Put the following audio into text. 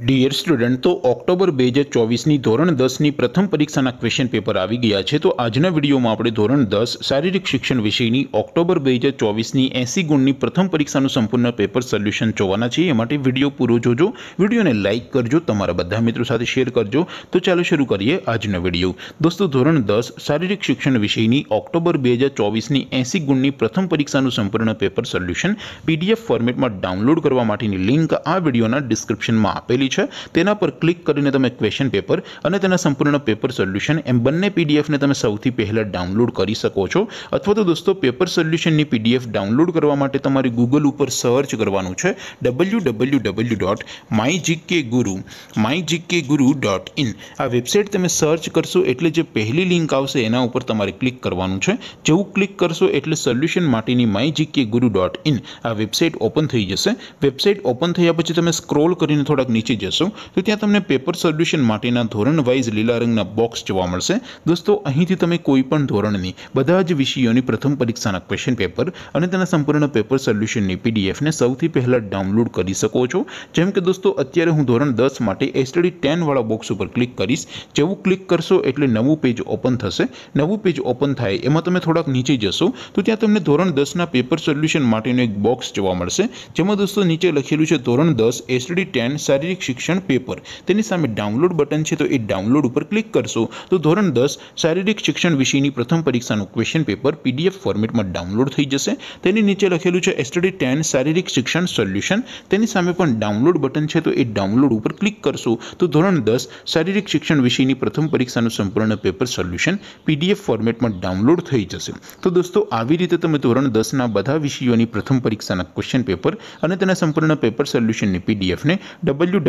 dear student તો October 2024 ની ધોરણ 10 ની પ્રથમ પરીક્ષાના ક્વેશ્ચન પેપર આવી ગયા છે તો આજના વિડિયોમાં આપણે ધોરણ 10 શારીરિક શિક્ષણ વિષયની ઓક્ટોબર 2024 ની 80 ગુણની પ્રથમ પરીક્ષાનું સંપૂર્ણ પેપર સોલ્યુશન જોવાના છીએ માટે વિડિયો પૂરો જોજો વિડિયોને લાઈક કરજો તમારા બધા મિત્રો સાથે શેર કરજો તો ચાલો શરૂ કરીએ આજનો વિડિયો દોસ્તો ધોરણ 10 શારીરિક શિક્ષણ વિષયની ઓક્ટોબર 2024 ની 80 ગુણની પ્રથમ પરીક્ષાનું સંપૂર્ણ પેપર સોલ્યુશન પીડીએફ ફોર્મેટમાં ડાઉનલોડ કરવા માટેની લિંક આ વિડિયોના ડિસ્ક્રિપ્શનમાં આપેલ છે તેના પર ક્લિક કરીને તમે ક્વેશ્ચન પેપર અને તેના સંપૂર્ણનો પેપર સોલ્યુશન એમ બને પેડીએફ ને તમે સૌથી પહેલેથી ડાઉનલોડ કરી શકો છો અથવા તો દોસ્તો પેપર સોલ્યુશન ની પીડીએફ ડાઉનલોડ કરવા માટે તમારે Google ઉપર સર્ચ કરવાનું છે www.mygkguru mygkguru.in આ વેબસાઈટ તમે સર્ચ કરશો એટલે જે પહેલી લિંક આવશે તેના ઉપર તમારે ક્લિક કરવાનું છે જેવું ક્લિક કરશો એટલે સોલ્યુશન માટેની mygkguru.in આ વેબસાઈટ ઓપન થઈ જશે વેબસાઈટ ઓપન થઈયા પછી તમે સ્ક્રોલ કરીને થોડાક નીચે જશો તો ત્યાં તમને પેપર સોલ્યુશન માટેનો ધોરણ વાઇઝ લીલા રંગનો બોક્સ જોવા મળશે દોસ્તો અહીંથી તમે કોઈ પણ ધોરણની બધા જ વિષયોની પ્રથમ પરીક્ષાના ક્વેશ્ચન પેપર અને તેના સંપૂર્ણના પેપર સોલ્યુશનની પીડીએફ ને સૌથી પહેલા ડાઉનલોડ કરી શકો છો જેમ કે દોસ્તો અત્યારે હું ધોરણ 10 માટે STD 10 વાળો બોક્સ ઉપર ક્લિક કરીશ જેવું ક્લિક કરશો એટલે નવું પેજ ઓપન થશે નવું પેજ ઓપન થાય એમાં તમે થોડક નીચે જશો તો ત્યાં તમને ધોરણ 10 ના પેપર સોલ્યુશન માટેનો એક બોક્સ જોવા મળશે જેમાં દોસ્તો નીચે લખેલું છે ધોરણ 10 STD 10 શારીરિક શિક્ષણ પેપર તેની સામે ડાઉનલોડ બટન છે તો એ ડાઉનલોડ ઉપર ક્લિક કરશો તો ધોરણ 10 શારીરિક શિક્ષણ વિષયની પ્રથમ પરીક્ષાનું ક્વેશ્ચન પેપર PDF ફોર્મેટમાં ડાઉનલોડ થઈ જશે તેની નીચે લખેલું છે યસ્ટર્ડે 10 શારીરિક શિક્ષણ સોલ્યુશન તેની સામે પણ ડાઉનલોડ બટન છે તો એ ડાઉનલોડ ઉપર ક્લિક કરશો તો ધોરણ 10 શારીરિક શિક્ષણ વિષયની પ્રથમ પરીક્ષાનું સંપૂર્ણ પેપર સોલ્યુશન PDF ફોર્મેટમાં ડાઉનલોડ થઈ જશે તો દોસ્તો આવી રીતે તમે ધોરણ 10 ના બધા વિષયોની પ્રથમ પરીક્ષાના ક્વેશ્ચન પેપર અને તેના સંપૂર્ણ પેપર સોલ્યુશનની PDF ને ડબલ